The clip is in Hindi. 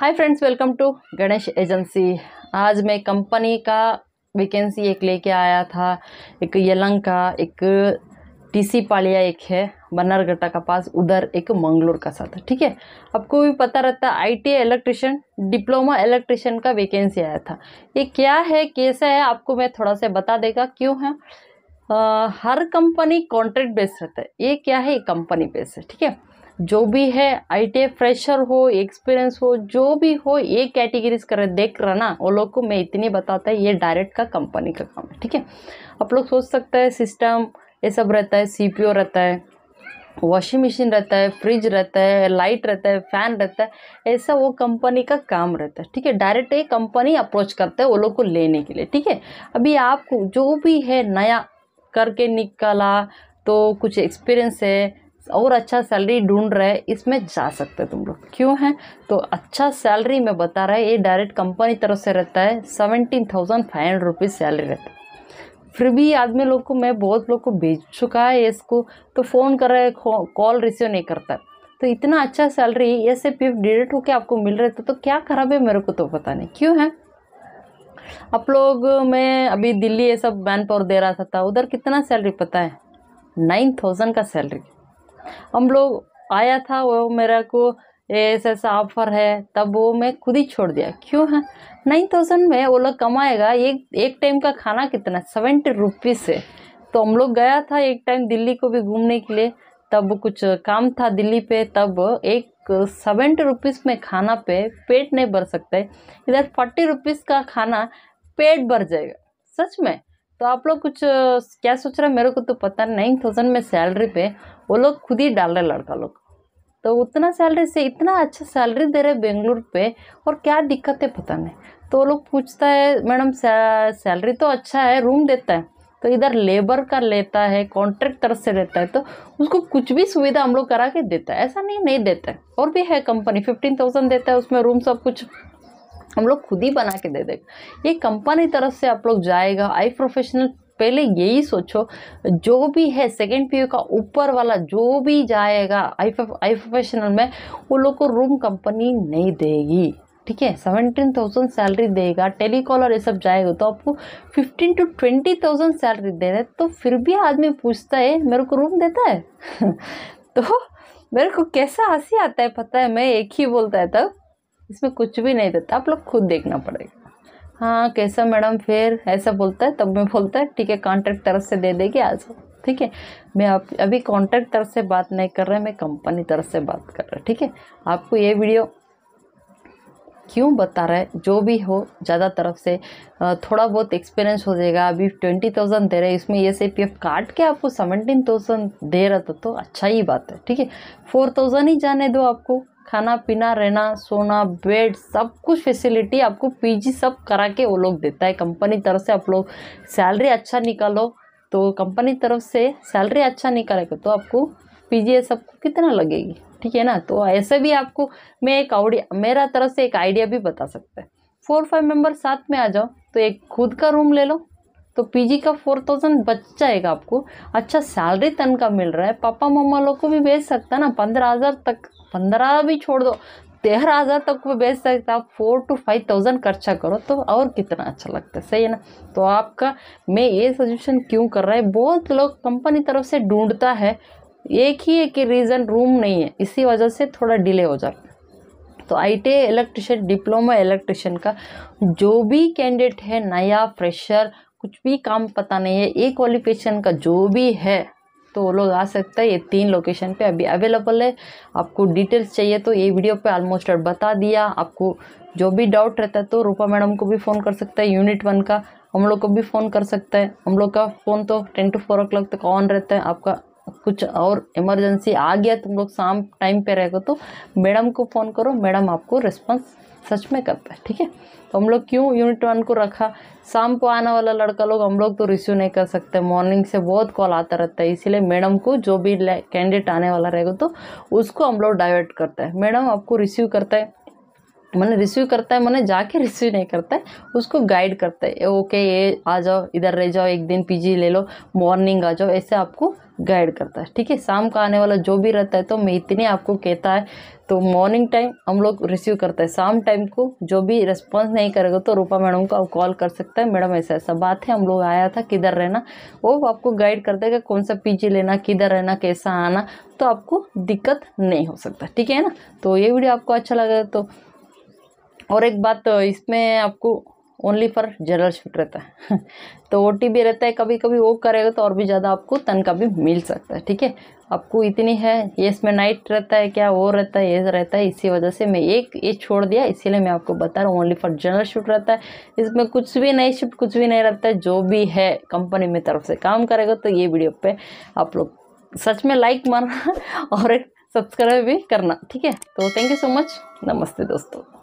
hi friends welcome to Ganesh agency आज मैं कंपनी का वैकेंसी एक लेके आया था एक यलंग का एक टीसी पालिया एक है बनारगट्टा का पास उधर एक मंगलोर का साथ है ठीक है आपको भी पता रहता है आई इलेक्ट्रिशियन डिप्लोमा इलेक्ट्रिशियन का वैकेंसी आया था ये क्या है कैसा है आपको मैं थोड़ा सा बता देगा क्यों है आ, हर कंपनी कॉन्ट्रैक्ट बेस रहता है ये क्या है कंपनी बेस है ठीक है जो भी है आई फ्रेशर हो एक्सपीरियंस हो जो भी हो ये कैटेगरीज कर देख रहा ना वो लोग को मैं इतनी बताता है ये डायरेक्ट का कंपनी का काम है ठीक है आप लोग सोच सकते हैं सिस्टम ये सब रहता है सी रहता है वॉशिंग मशीन रहता है फ्रिज रहता है लाइट रहता है फैन रहता है ऐसा वो कंपनी का काम रहता है ठीक है डायरेक्ट ये कंपनी अप्रोच करता है वो लोग को लेने के लिए ठीक है अभी आपको जो भी है नया करके निकाला तो कुछ एक्सपीरियंस है और अच्छा सैलरी ढूंढ रहे इसमें जा सकते तुम लोग क्यों हैं तो अच्छा सैलरी में बता रहा है ये डायरेक्ट कंपनी तरफ से रहता है seventeen thousand five hundred rupees salary रहता है फिर भी आदमी लोग को मैं बहुत लोग को भेज चुका है इसको तो फ़ोन कर रहे कॉल रिसीव नहीं करता तो इतना अच्छा सैलरी ऐसे ए पी डिडेट होकर आपको मिल रहा था तो क्या खराब है मेरे को तो पता नहीं क्यों है आप लोग मैं अभी दिल्ली ये सब मैन पावर दे रहा था उधर कितना सैलरी पता है नाइन थाउजेंड का सैलरी हम लोग आया था वो मेरा को ऐसा ऐसा ऑफर है तब वो मैं खुद ही छोड़ दिया क्यों है नाइन थाउजेंड में वो लोग कमाएगा एक एक टाइम का खाना कितना सेवेंटी रुपीज़ है तो हम लोग गया था एक टाइम दिल्ली को भी घूमने के लिए तब कुछ काम था दिल्ली पे तब एक सेवेंटी रुपीज़ में खाना पे पेट नहीं भर सकते इधर फोर्टी रुपीज़ का खाना पेट भर जाएगा सच में तो आप लोग कुछ क्या सोच रहे हैं मेरे को तो पता नाइन थाउजेंड में सैलरी पे वो लोग खुद ही डाल रहे लड़का लोग तो उतना सैलरी से इतना अच्छा सैलरी दे रहे बेंगलुरु पे और क्या दिक्कत है पता नहीं तो वो लोग पूछता है मैडम सैलरी तो अच्छा है रूम देता है तो इधर लेबर का लेता है कॉन्ट्रैक्ट तरफ से लेता है तो उसको कुछ भी सुविधा हम लोग करा के देता है ऐसा नहीं नहीं देता है और भी है कंपनी फिफ्टीन थाउजेंड देता है उसमें रूम सब कुछ हम लोग खुद ही बना के दे दे ये कंपनी तरफ से आप लोग जाएगा आई प्रोफेशनल पहले यही सोचो जो भी है सेकेंड पी का ऊपर वाला जो भी जाएगा आई आई प्रोफेशनल में वो लोग को रूम कंपनी नहीं देगी ठीक है सेवनटीन थाउजेंड सैलरी देगा टेलीकॉलर ये सब जाएगा तो आपको fifteen to twenty thousand salary दे रहे तो फिर भी आदमी पूछता है मेरे को रूम देता है तो मेरे को कैसा हंसी आता है पता है मैं एक ही बोलता है तब इसमें कुछ भी नहीं रहता आप लोग खुद देखना पड़ेगा हाँ कैसा मैडम फिर ऐसा बोलता है तब मैं बोलता है ठीक है कॉन्ट्रैक्ट तरफ से दे देगी आ जाओ ठीक है मैं आप अभी कॉन्ट्रैक्ट तरफ से बात नहीं कर रहा मैं कंपनी तरफ से बात कर रहा ठीक है आपको ये वीडियो क्यों बता रहा है जो भी हो ज़्यादा तरफ से थोड़ा बहुत एक्सपीरियंस हो जाएगा अभी ट्वेंटी थाउजेंड दे रहे हैं इसमें एस आई पी एफ काट के आपको सेवेंटीन थाउजेंड दे रहा था तो अच्छा ही बात है ठीक है फोर थाउजेंड ही जाने दो आपको खाना पीना रहना सोना बेड सब कुछ फैसिलिटी आपको पीजी सब करा के वो लोग देता है कंपनी तरफ से आप लोग सैलरी अच्छा निकालो तो कंपनी तरफ से सैलरी अच्छा निकालेगा तो आपको पीजी सब कितना लगेगी ठीक है ना तो ऐसे भी आपको मैं एक आउडिया मेरा तरफ से एक आइडिया भी बता सकता है फोर फाइव मेंबर साथ में आ जाओ तो एक खुद का रूम ले लो तो पीजी का फोर थाउजेंड बच जाएगा आपको अच्छा सैलरी तन का मिल रहा है पापा मम्मा लोग को भी भेज सकता है ना पंद्रह हज़ार तक पंद्रह भी छोड़ दो तेरह हज़ार तक वो बेच सकते आप फोर टू फाइव थाउजेंड खर्चा करो तो और कितना अच्छा लगता है सही है ना तो आपका मैं ये सजेशन क्यों कर रहा है बहुत लोग कंपनी तरफ से ढूंढता है एक ही एक रीज़न रूम नहीं है इसी वजह से थोड़ा डिले हो जाता है तो I T electrician diploma electrician का जो भी कैंडिडेट है नया फ्रेशर कुछ भी काम पता नहीं है ये क्वालिफिकेशन का जो भी है तो वो लोग आ सकता है ये तीन लोकेशन पे अभी अवेलेबल है आपको डिटेल्स चाहिए तो ये वीडियो पे ऑलमोस्ट बता दिया आपको जो भी डाउट रहता है तो रूपा मैडम को भी फ़ोन कर सकता है यूनिट वन का हम लोग को भी फ़ोन कर सकता है हम लोग का फ़ोन तो ten to four o'clock तक ऑन रहता है आपका कुछ और इमरजेंसी आ गया तुम लोग शाम टाइम पर रहेगा तो मैडम को फ़ोन करो मैडम आपको रिस्पॉन्स सच में करता है ठीक है तो हम लोग क्यों यूनिट वन को रखा शाम को आने वाला लड़का लोग हम लोग तो रिसीव नहीं कर सकते मॉर्निंग से बहुत कॉल आता रहता है इसीलिए मैडम को जो भी कैंडिडेट आने वाला रहेगा तो उसको हम लोग डाइवर्ट करते हैं मैडम आपको रिसीव करता है मैंने रिसीव करता है मैंने जाके रिसीव नहीं करता है उसको गाइड करता है ओके ये आ जाओ इधर रह जाओ एक दिन पीजी ले लो मॉर्निंग आ जाओ ऐसे आपको गाइड करता है ठीक है शाम का आने वाला जो भी रहता है तो मैं इतने आपको कहता है तो मॉर्निंग टाइम हम लोग रिसीव करते हैं शाम टाइम को जो भी रिस्पॉन्स नहीं करेगा तो रूपा मैडम को आप कॉल कर सकते हैं मैडम ऐसा ऐसा बात है हम लोग आया था किधर रहना वो आपको गाइड कर देगा कौन सा पीजी लेना किधर रहना कैसा आना तो आपको दिक्कत नहीं हो सकता ठीक है ना तो ये वीडियो आपको अच्छा लगा तो और एक बात इसमें आपको ओनली फॉर जनरल शूट रहता है तो ओ टी भी रहता है कभी कभी वो करेगा तो और भी ज़्यादा आपको तनखा भी मिल सकता है ठीक है आपको इतनी है ये इसमें नाइट रहता है क्या वो रहता है ये रहता है इसी वजह से मैं एक ये छोड़ दिया इसीलिए मैं आपको बता रहा हूँ ओनली फॉर जनरल शूट रहता है इसमें कुछ भी नहीं शिफ्ट कुछ भी नहीं रहता है जो भी है कंपनी में तरफ से काम करेगा तो ये वीडियो पर आप लोग सच में लाइक मारना और सब्सक्राइब भी करना ठीक है तो थैंक यू सो मच नमस्ते दोस्तों